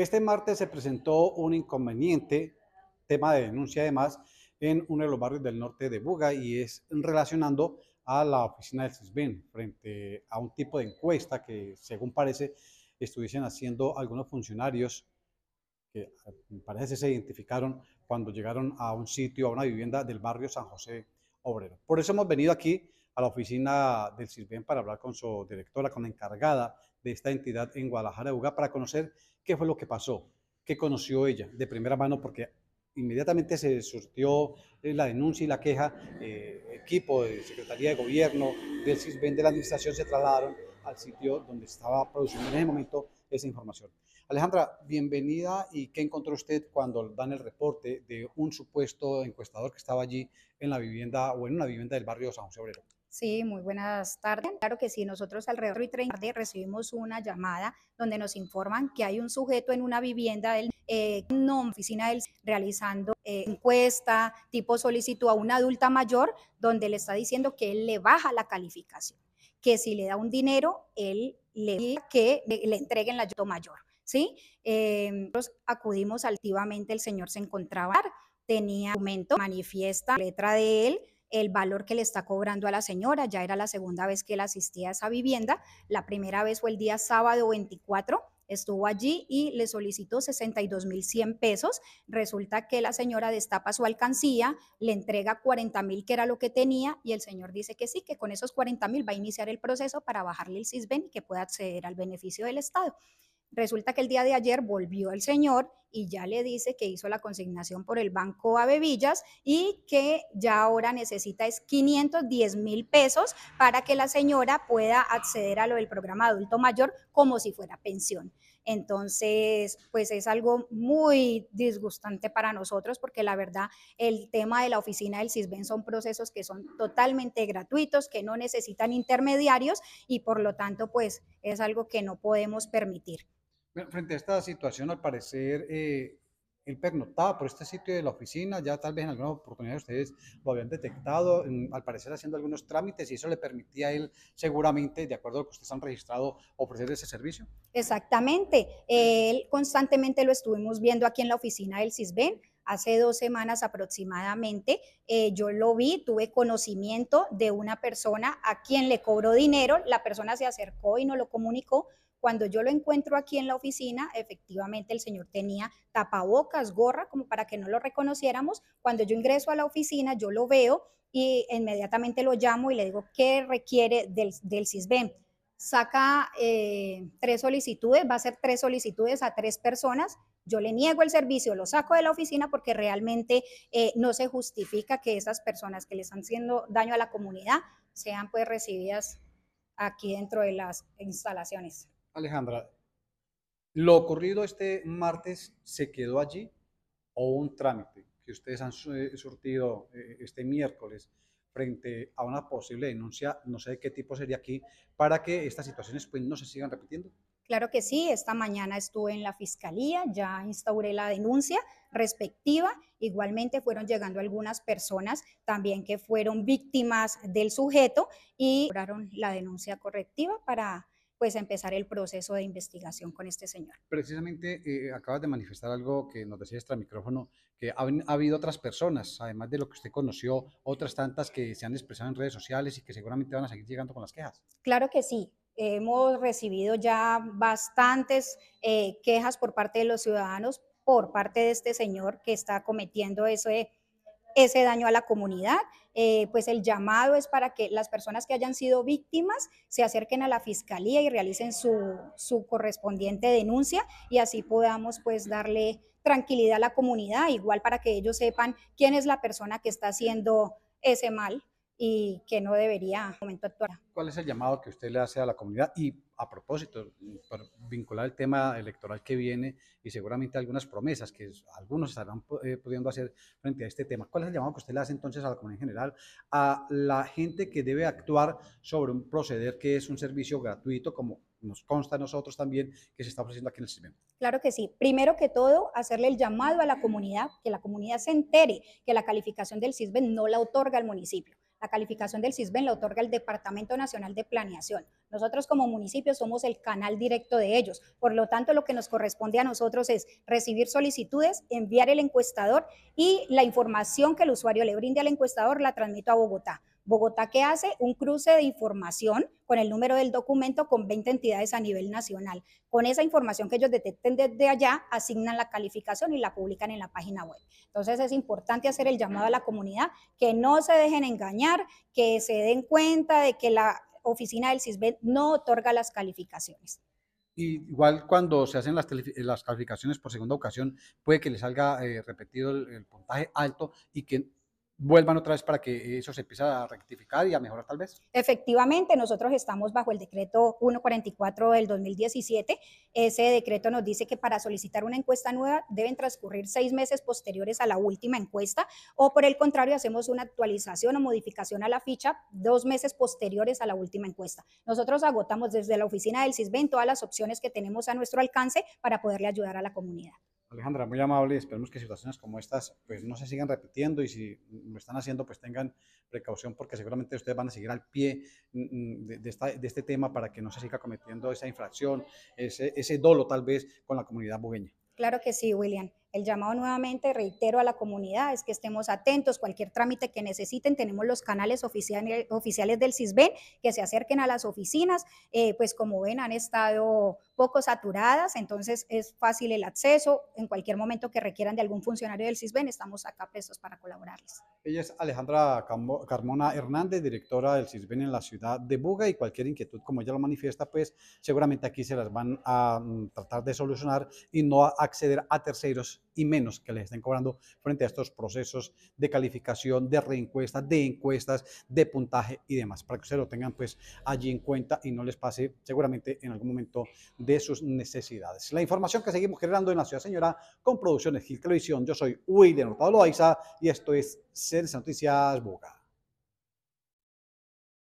Este martes se presentó un inconveniente, tema de denuncia además, en uno de los barrios del norte de Buga y es relacionando a la oficina del CISBEN frente a un tipo de encuesta que, según parece, estuviesen haciendo algunos funcionarios que parece se identificaron cuando llegaron a un sitio, a una vivienda del barrio San José Obrero. Por eso hemos venido aquí a la oficina del Sisben para hablar con su directora, con la encargada de esta entidad en Guadalajara, Uga, para conocer qué fue lo que pasó, qué conoció ella de primera mano, porque inmediatamente se surtió eh, la denuncia y la queja, eh, equipo de Secretaría de Gobierno, del CISBEN, de la Administración, se trasladaron al sitio donde estaba produciendo en ese momento esa información. Alejandra, bienvenida. ¿Y qué encontró usted cuando dan el reporte de un supuesto encuestador que estaba allí en la vivienda o en una vivienda del barrio San José Sí, muy buenas tardes. Claro que sí, nosotros alrededor de 30 tarde recibimos una llamada donde nos informan que hay un sujeto en una vivienda del eh, no, oficina del realizando eh, encuesta tipo solicito a una adulta mayor donde le está diciendo que él le baja la calificación, que si le da un dinero, él le que le, entreguen la ayuda mayor. ¿sí? Em, nosotros acudimos altivamente. el Señor se encontraba, tenía documento, manifiesta letra de él, el valor que le está cobrando a la señora, ya era la segunda vez que él asistía a esa vivienda, la primera vez fue el día sábado 24, estuvo allí y le solicitó 62.100 pesos. Resulta que la señora destapa su alcancía, le entrega 40.000 que era lo que tenía y el señor dice que sí, que con esos 40.000 va a iniciar el proceso para bajarle el SISBEN y que pueda acceder al beneficio del Estado. Resulta que el día de ayer volvió el señor y ya le dice que hizo la consignación por el banco a y que ya ahora necesita es 510 mil pesos para que la señora pueda acceder a lo del programa adulto mayor como si fuera pensión. Entonces, pues es algo muy disgustante para nosotros porque la verdad el tema de la oficina del CISBEN son procesos que son totalmente gratuitos, que no necesitan intermediarios y por lo tanto, pues es algo que no podemos permitir. Frente a esta situación, al parecer, él eh, pernotaba por este sitio de la oficina, ya tal vez en alguna oportunidad ustedes lo habían detectado, al parecer haciendo algunos trámites y eso le permitía a él seguramente, de acuerdo a lo que ustedes han registrado, ofrecer ese servicio. Exactamente, eh, él constantemente lo estuvimos viendo aquí en la oficina del CISBEN, hace dos semanas aproximadamente, eh, yo lo vi, tuve conocimiento de una persona a quien le cobró dinero, la persona se acercó y no lo comunicó. Cuando yo lo encuentro aquí en la oficina, efectivamente el señor tenía tapabocas, gorra, como para que no lo reconociéramos. Cuando yo ingreso a la oficina, yo lo veo y inmediatamente lo llamo y le digo, ¿qué requiere del, del Saca eh, tres solicitudes, va a ser tres solicitudes a tres personas yo le niego el servicio, lo saco de la oficina porque realmente eh, no se justifica que esas personas que le están haciendo daño a la comunidad sean pues recibidas aquí dentro de las instalaciones. Alejandra, ¿lo ocurrido este martes se quedó allí o un trámite que ustedes han eh, surtido eh, este miércoles frente a una posible denuncia, no sé de qué tipo sería aquí, para que estas situaciones pues, no se sigan repitiendo? Claro que sí, esta mañana estuve en la fiscalía, ya instauré la denuncia respectiva. Igualmente fueron llegando algunas personas también que fueron víctimas del sujeto y lograron la denuncia correctiva para pues empezar el proceso de investigación con este señor. Precisamente eh, acabas de manifestar algo que nos decía extra micrófono, que ha, habido otras personas, además de lo que usted conoció, otras tantas que se han expresado en redes sociales y que seguramente van a seguir llegando con las quejas. Claro que sí. Hemos recibido ya bastantes eh, quejas por parte de los ciudadanos, por parte de este señor que está cometiendo ese, ese daño a la comunidad. Eh, pues el llamado es para que las personas que hayan sido víctimas se acerquen a la fiscalía y realicen su, su correspondiente denuncia y así podamos pues darle tranquilidad a la comunidad, igual para que ellos sepan quién es la persona que está haciendo ese mal y que no debería momento actuar. ¿Cuál es el llamado que usted le hace a la comunidad? Y a propósito, para vincular el tema electoral que viene y seguramente algunas promesas que algunos estarán eh, pudiendo hacer frente a este tema, ¿cuál es el llamado que usted le hace entonces a la comunidad en general, a la gente que debe actuar sobre un proceder que es un servicio gratuito como nos consta a nosotros también que se está ofreciendo aquí en el SISBEN? Claro que sí. Primero que todo, hacerle el llamado a la comunidad, que la comunidad se entere que la calificación del CISBEN no la otorga el municipio. La calificación del CISBEN la otorga el Departamento Nacional de Planeación. Nosotros como municipio somos el canal directo de ellos. Por lo tanto, lo que nos corresponde a nosotros es recibir solicitudes, enviar el encuestador y la información que el usuario le brinde al encuestador la transmito a Bogotá. Bogotá, que hace? Un cruce de información con el número del documento con 20 entidades a nivel nacional. Con esa información que ellos detecten desde allá, asignan la calificación y la publican en la página web. Entonces es importante hacer el llamado a la comunidad que no se dejen engañar, que se den cuenta de que la oficina del CISBEN no otorga las calificaciones. igual cuando se hacen las, calificaciones por segunda ocasión, puede que le salga eh, repetido el, puntaje alto y que vuelvan otra vez para que eso se empiece a rectificar y a mejorar tal vez? Efectivamente, nosotros estamos bajo el decreto 144 del 2017. Ese decreto nos dice que para solicitar una encuesta nueva deben transcurrir seis meses posteriores a la última encuesta o por el contrario hacemos una actualización o modificación a la ficha dos meses posteriores a la última encuesta. Nosotros agotamos desde la oficina del CISBEN todas las opciones que tenemos a nuestro alcance para poderle ayudar a la comunidad. Alejandra, muy amable esperemos que situaciones como estas pues no se sigan repitiendo y si lo están haciendo pues tengan precaución porque seguramente ustedes van a seguir al pie mm, mm, de, este tema para que no se siga cometiendo esa infracción, ese, ese dolo tal vez con la comunidad bugueña. Claro que sí, William. El llamado nuevamente, reitero a la comunidad, es que estemos atentos, cualquier trámite que necesiten, tenemos los canales oficiales, oficiales del CISBEN, que se acerquen a las oficinas, eh, pues como ven han estado poco saturadas, entonces es fácil el acceso, en cualquier momento que requieran de algún funcionario del CISBEN, estamos acá prestos para colaborarles. Ella es Alejandra Carmona Hernández, directora del CISBEN en la ciudad de Buga y cualquier inquietud, como ella lo manifiesta, pues seguramente aquí se las van a mm, tratar de solucionar y no acceder a terceros y menos que les estén cobrando frente a estos procesos de calificación, de reencuestas, de encuestas, de puntaje y demás, para que ustedes lo tengan pues allí en cuenta y no les pase seguramente en algún momento de sus necesidades. La información que seguimos generando en la Ciudad Señora con Producciones Gil Televisión, yo soy William Hurtado Loaiza y esto es Seres Noticias Boca.